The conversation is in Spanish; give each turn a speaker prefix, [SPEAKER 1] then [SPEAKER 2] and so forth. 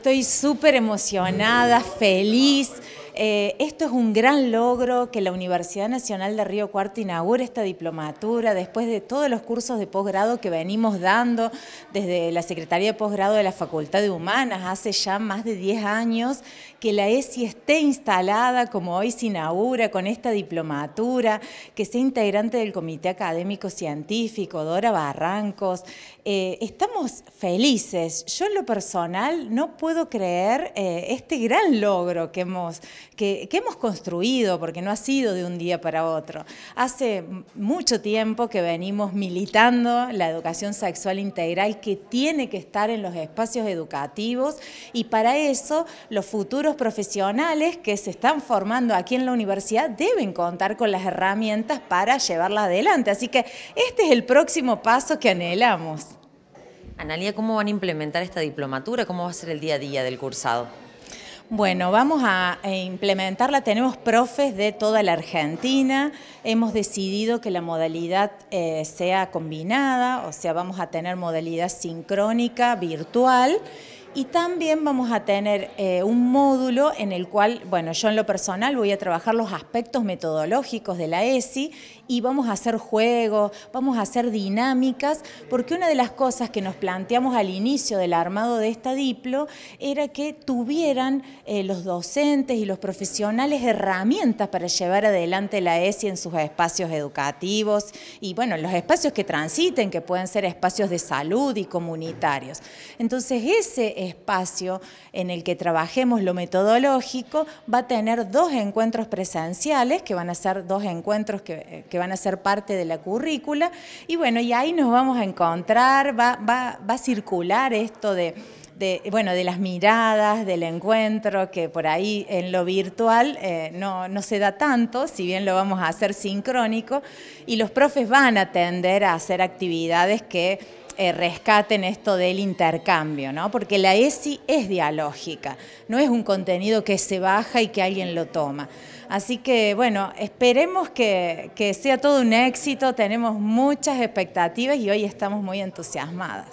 [SPEAKER 1] Estoy súper emocionada, feliz. Eh, esto es un gran logro que la Universidad Nacional de Río Cuarto inaugure esta diplomatura después de todos los cursos de posgrado que venimos dando desde la Secretaría de Posgrado de la Facultad de Humanas hace ya más de 10 años, que la ESI esté instalada como hoy se inaugura con esta diplomatura, que sea integrante del Comité Académico Científico, Dora Barrancos. Eh, estamos felices. Yo en lo personal no puedo creer eh, este gran logro que hemos que, hemos construido, porque no ha sido de un día para otro. Hace mucho tiempo que venimos militando la educación sexual integral que tiene que estar en los espacios educativos y para eso los futuros profesionales que se están formando aquí en la universidad deben contar con las herramientas para llevarla adelante. Así que este es el próximo paso que anhelamos. Analia, ¿cómo van a implementar esta diplomatura? ¿Cómo va a ser el día a día del cursado? Bueno, vamos a implementarla. Tenemos profes de toda la Argentina. Hemos decidido que la modalidad eh, sea combinada, o sea, vamos a tener modalidad sincrónica, virtual. Y también vamos a tener eh, un módulo en el cual, bueno, yo en lo personal voy a trabajar los aspectos metodológicos de la ESI y vamos a hacer juegos, vamos a hacer dinámicas, porque una de las cosas que nos planteamos al inicio del armado de esta diplo era que tuvieran eh, los docentes y los profesionales herramientas para llevar adelante la ESI en sus espacios educativos y, bueno, en los espacios que transiten, que pueden ser espacios de salud y comunitarios. Entonces, ese espacio en el que trabajemos lo metodológico, va a tener dos encuentros presenciales, que van a ser dos encuentros que, eh, van a ser parte de la currícula, y bueno, y ahí nos vamos a encontrar, va, va a circular esto de de, bueno, de las miradas, del encuentro, que por ahí en lo virtual eh, no, se da tanto, si bien lo vamos a hacer sincrónico, y los profes van a tender a hacer actividades que eh, rescaten esto del intercambio, ¿no? porque la ESI es dialógica, no es un contenido que se baja y que alguien lo toma. Así que bueno, esperemos que sea todo un éxito, tenemos muchas expectativas y hoy estamos muy entusiasmadas.